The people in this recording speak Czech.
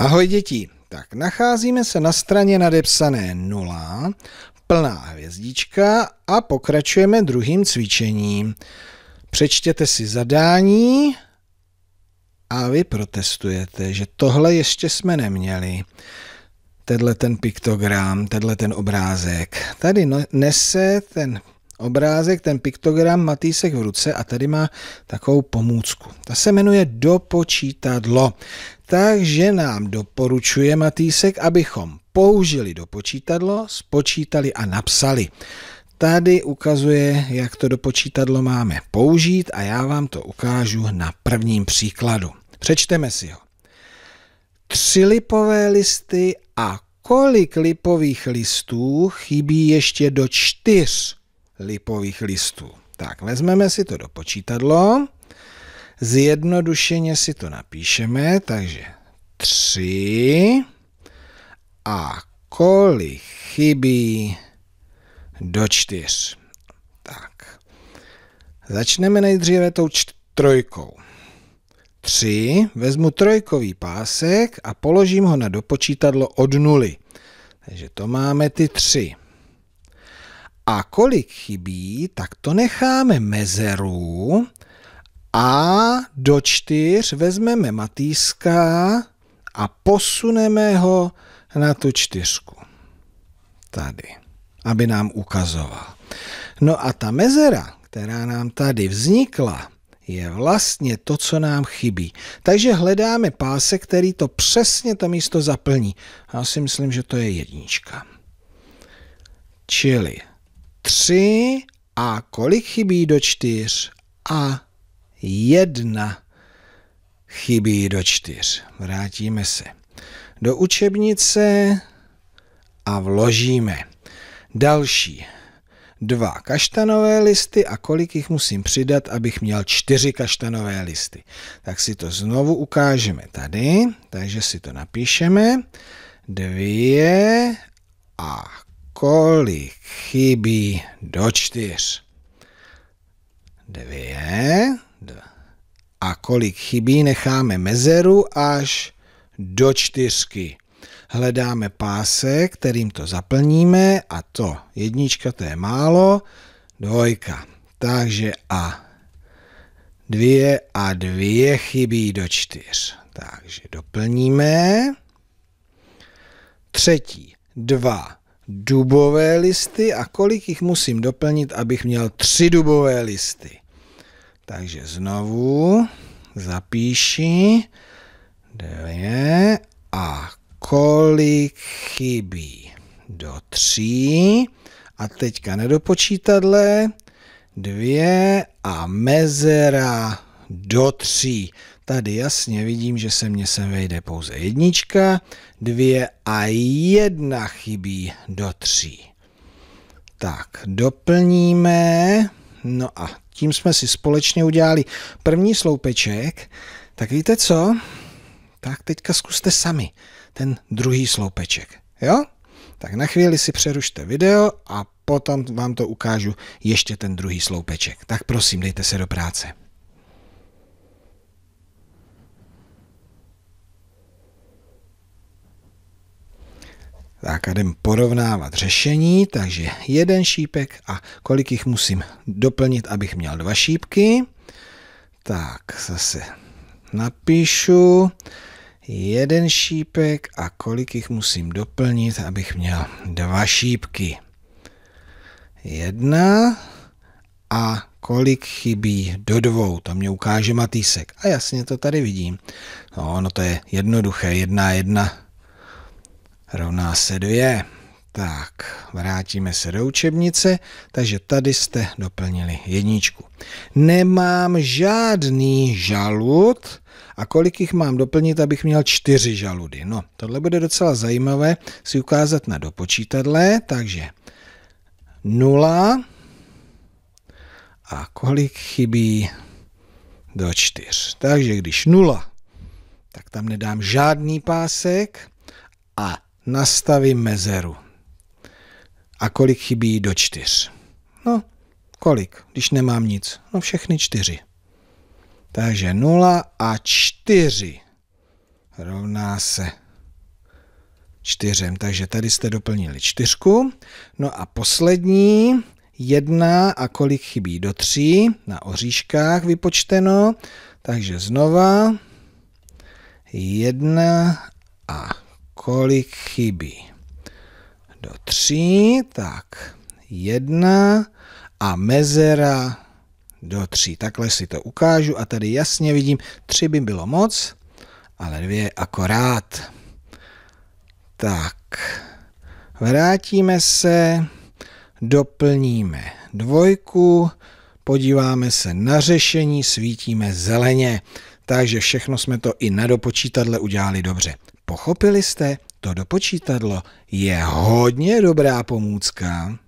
Ahoj děti, tak nacházíme se na straně nadepsané 0, plná hvězdička a pokračujeme druhým cvičením. Přečtěte si zadání a vy protestujete, že tohle ještě jsme neměli. Tenhle ten piktogram, tenhle ten obrázek. Tady no, nese ten obrázek, ten piktogram Matýsek v ruce a tady má takovou pomůcku. Ta se jmenuje dopočítadlo. Takže nám doporučuje Matýsek, abychom použili dopočítadlo, spočítali a napsali. Tady ukazuje, jak to dopočítadlo máme použít a já vám to ukážu na prvním příkladu. Přečteme si ho. Tři lipové listy a kolik lipových listů chybí ještě do čtyř? lipových listů. Tak, vezmeme si to do počítadlo, zjednodušeně si to napíšeme, takže 3 a kolik chybí do 4. Tak, začneme nejdříve tou trojkou. 3, vezmu trojkový pásek a položím ho na dopočítadlo od nuly. Takže to máme ty tři a kolik chybí, tak to necháme mezeru a do čtyř vezmeme Matýska a posuneme ho na tu čtyřku. Tady, aby nám ukazoval. No a ta mezera, která nám tady vznikla, je vlastně to, co nám chybí. Takže hledáme pásek, který to přesně to místo zaplní. Já si myslím, že to je jednička. Čili tři a kolik chybí do čtyř? A jedna chybí do čtyř. Vrátíme se do učebnice a vložíme. Další dva kaštanové listy a kolik jich musím přidat, abych měl čtyři kaštanové listy. Tak si to znovu ukážeme tady, takže si to napíšeme. Dvě a kolik chybí do čtyř? Dvě. Dva. A kolik chybí, necháme mezeru až do čtyřky. Hledáme pásek, kterým to zaplníme a to jednička, to je málo, dvojka. Takže a dvě a dvě chybí do čtyř. Takže doplníme. Třetí, dva dubové listy a kolik jich musím doplnit, abych měl tři dubové listy. Takže znovu zapíši dvě a kolik chybí do tří a teďka nedopočítadle dvě a mezera do tří. Tady jasně vidím, že se mně sem vejde pouze jednička, dvě a jedna chybí do tří. Tak, doplníme. No a tím jsme si společně udělali první sloupeček. Tak víte co? Tak teďka zkuste sami ten druhý sloupeček. Jo? Tak na chvíli si přerušte video a potom vám to ukážu ještě ten druhý sloupeček. Tak prosím, dejte se do práce. Tak a jdem porovnávat řešení, takže jeden šípek a kolik jich musím doplnit, abych měl dva šípky. Tak zase napíšu jeden šípek a kolik jich musím doplnit, abych měl dva šípky. Jedna a kolik chybí do dvou, to mě ukáže Matýsek. A jasně to tady vidím. No, ono to je jednoduché, jedna jedna rovná se dvě, Tak, vrátíme se do učebnice, takže tady jste doplnili jedničku. Nemám žádný žalud a kolik jich mám doplnit, abych měl čtyři žaludy. No, tohle bude docela zajímavé si ukázat na dopočítadle, takže 0 a kolik chybí do čtyř. Takže když 0, tak tam nedám žádný pásek a nastavím mezeru. A kolik chybí do čtyř? No, kolik, když nemám nic? No všechny čtyři. Takže 0 a 4 rovná se 4. Takže tady jste doplnili čtyřku. No a poslední, 1 a kolik chybí do 3 na oříškách vypočteno. Takže znova 1 a kolik chybí. Do tří, tak jedna a mezera do tří. Takhle si to ukážu a tady jasně vidím, tři by bylo moc, ale dvě akorát. Tak, vrátíme se, doplníme dvojku, podíváme se na řešení, svítíme zeleně. Takže všechno jsme to i na dopočítadle udělali dobře. Pochopili jste? To dopočítadlo je hodně dobrá pomůcka.